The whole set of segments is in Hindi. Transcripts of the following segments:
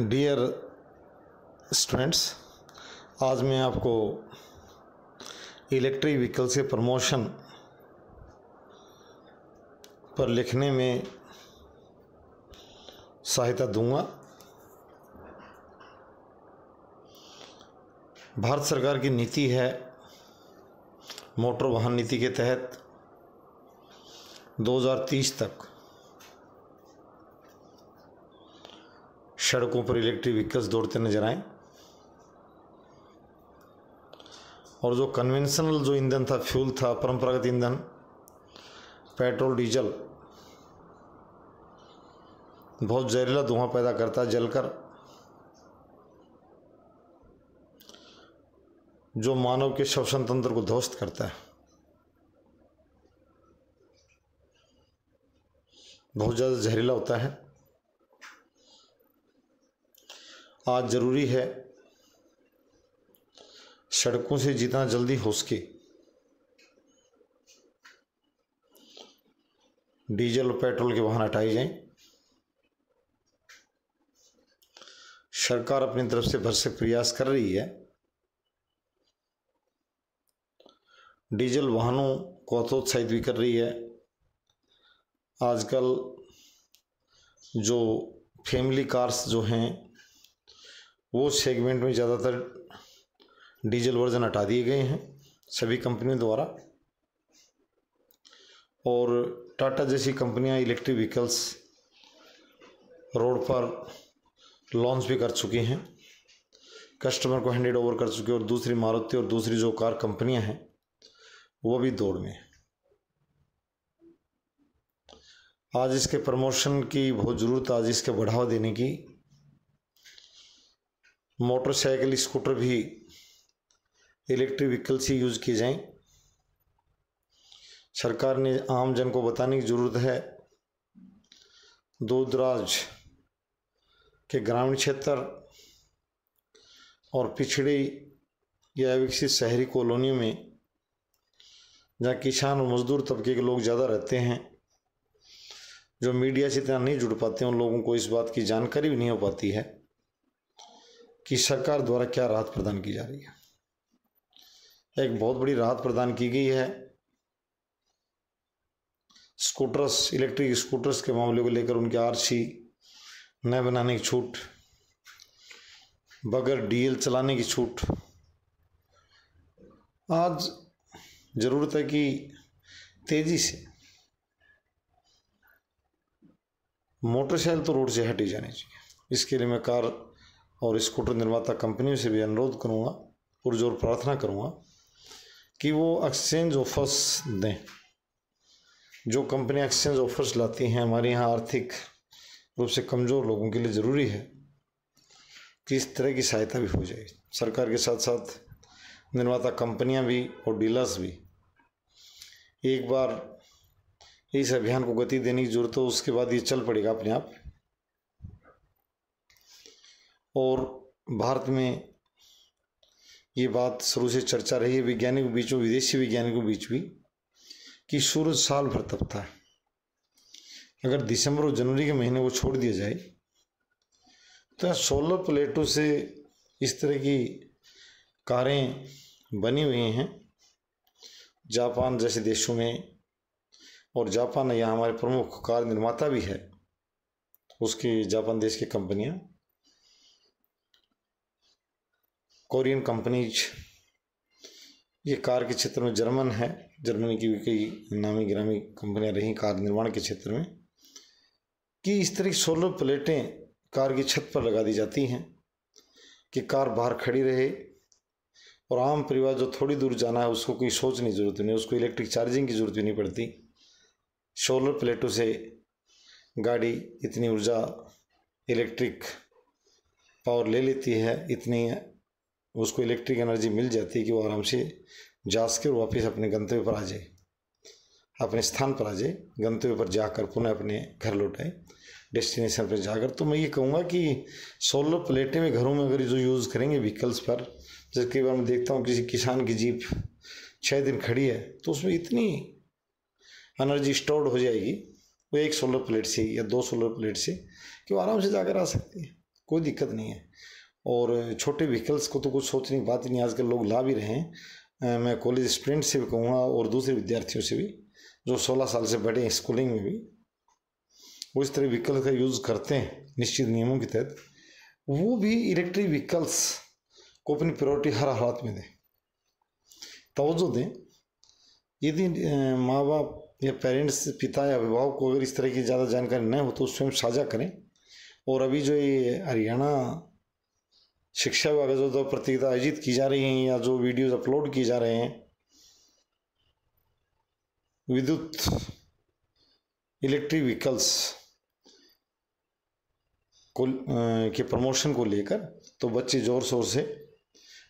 डियर स्टूडेंट्स आज मैं आपको इलेक्ट्रिक व्हीकल से प्रमोशन पर लिखने में सहायता दूंगा भारत सरकार की नीति है मोटर वाहन नीति के तहत 2030 तक सड़कों पर इलेक्ट्रिक व्हीकल्स दौड़ते नजर आए और जो कन्वेंशनल जो ईंधन था फ्यूल था परंपरागत ईंधन पेट्रोल डीजल बहुत जहरीला धुआं पैदा करता जलकर जो मानव के श्वसन तंत्र को ध्वस्त करता है बहुत ज़्यादा जहरीला होता है आज ज़रूरी है सड़कों से जितना जल्दी हो सके डीजल और पेट्रोल के वाहन हटाए जाएं सरकार अपनी तरफ से भर से प्रयास कर रही है डीजल वाहनों को हतोत्साहित भी कर रही है आजकल जो फैमिली कार्स जो हैं वो सेगमेंट में ज़्यादातर डीजल वर्जन हटा दिए गए हैं सभी कंपनियों द्वारा और टाटा जैसी कंपनियां इलेक्ट्रिक व्हीकल्स रोड पर लॉन्च भी कर चुकी हैं कस्टमर को हैंडेड ओवर कर चुके और दूसरी मारुति और दूसरी जो कार कंपनियां हैं वो भी दौड़ में आज इसके प्रमोशन की बहुत ज़रूरत आज इसके बढ़ावा देने की मोटरसाइकिल स्कूटर भी इलेक्ट्रिक व्हीकल से यूज़ किए जाएं सरकार ने आम जन को बताने की ज़रूरत है दूर दराज के ग्रामीण क्षेत्र और पिछड़ी या विकसित शहरी कॉलोनियों में जहाँ किसान और मजदूर तबके के लोग ज़्यादा रहते हैं जो मीडिया से इतना नहीं जुड़ पाते उन लोगों को इस बात की जानकारी भी नहीं हो पाती है कि सरकार द्वारा क्या राहत प्रदान की जा रही है एक बहुत बड़ी राहत प्रदान की गई है स्कूटर्स इलेक्ट्रिक स्कूटर्स के मामले को लेकर उनके आरसी न बनाने की छूट बगैर डीएल चलाने की छूट आज ज़रूरत है कि तेज़ी से मोटरसाइकिल तो रोड से हटी जानी चाहिए इसके लिए मैं कार और स्कूटर निर्माता कंपनियों से भी अनुरोध करूँगा पुरजोर प्रार्थना करूँगा कि वो एक्सचेंज ऑफर्स दें जो कंपनियाँ एक्सचेंज ऑफर्स लाती हैं हमारे यहाँ आर्थिक रूप से कमज़ोर लोगों के लिए ज़रूरी है कि इस तरह की सहायता भी हो जाए सरकार के साथ साथ निर्माता कंपनियां भी और डीलर्स भी एक बार इस अभियान को गति देने की जरूरत हो उसके बाद ये चल पड़ेगा अपने आप और भारत में ये बात शुरू से चर्चा रही है वैज्ञानिक बीच में विदेशी वैज्ञानिकों के बीच भी कि सूरज साल भर तपता है अगर दिसंबर और जनवरी के महीने को छोड़ दिया जाए तो सोलर प्लेटों से इस तरह की कारें बनी हुई हैं जापान जैसे देशों में और जापान यहाँ हमारे प्रमुख कार निर्माता भी है उसके जापान देश की कंपनियाँ कोरियन कंपनीज ये कार के क्षेत्र में जर्मन है जर्मनी की भी कई नामी ग्रामी कंपनियां रही कार निर्माण के क्षेत्र में कि इस तरह की सोलर प्लेटें कार की छत पर लगा दी जाती हैं कि कार बाहर खड़ी रहे और आम परिवार जो थोड़ी दूर जाना है उसको कोई सोचने की जरूरत नहीं उसको इलेक्ट्रिक चार्जिंग की जरूरत भी नहीं पड़ती सोलर प्लेटों से गाड़ी इतनी ऊर्जा इलेक्ट्रिक पावर ले लेती है इतनी उसको इलेक्ट्रिक एनर्जी मिल जाती है कि वो आराम से जा सके वापस अपने गंतव्य पर आ जाए अपने स्थान पर आ जाए गंतव्य पर जाकर पुनः अपने घर लौटाए डेस्टिनेशन पर जाकर तो मैं ये कहूँगा कि सोलर प्लेटें में घरों में अगर जो यूज़ करेंगे व्हीकल्स पर जैसे कई बार मैं देखता हूँ किसी किसान की जीप छः दिन खड़ी है तो उसमें इतनी एनर्जी स्टोर्ड हो जाएगी वो एक सोलर प्लेट से या दो सोलर प्लेट से कि वो आराम से जाकर आ सकती है कोई दिक्कत नहीं है और छोटे व्हीकल्स को तो कुछ सोचने की बात ही नहीं आजकल लोग ला भी रहे हैं मैं कॉलेज स्टूडेंट से भी कहूँगा और दूसरे विद्यार्थियों से भी जो 16 साल से बैठे हैं स्कूलिंग में भी वो इस तरह व्हीकल का यूज़ करते हैं निश्चित नियमों के तहत वो भी इलेक्ट्रिक व्हीकल्स को अपनी प्रायोरिटी हर हालात में दें तोज्जो दें यदि माँ बाप या पेरेंट्स पिता या अभिभावक को अगर इस तरह की ज़्यादा जानकारी न हो तो स्वयं साझा करें और अभी जो ये हरियाणा शिक्षा विभाग जो प्रतियोगिता आयोजित की जा रही हैं या जो वीडियोस अपलोड किए जा रहे हैं विद्युत इलेक्ट्रिक व्हीकल्स को के प्रमोशन को लेकर तो बच्चे ज़ोर शोर से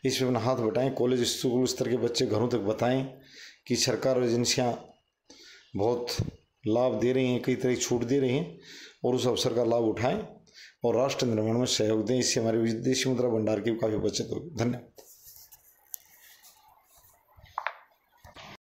इस पर अपना हाथ बटाएं कॉलेज स्कूल स्तर के बच्चे घरों तक बताएं कि सरकार और एजेंसियाँ बहुत लाभ दे रही हैं कई तरह की छूट दे रही हैं और उस अवसर का लाभ उठाएं और राष्ट्र निर्माण में सहयोग दें इससे हमारे विदेशी मुद्रा भंडार की काफ़ी बचत होगी धन्यवाद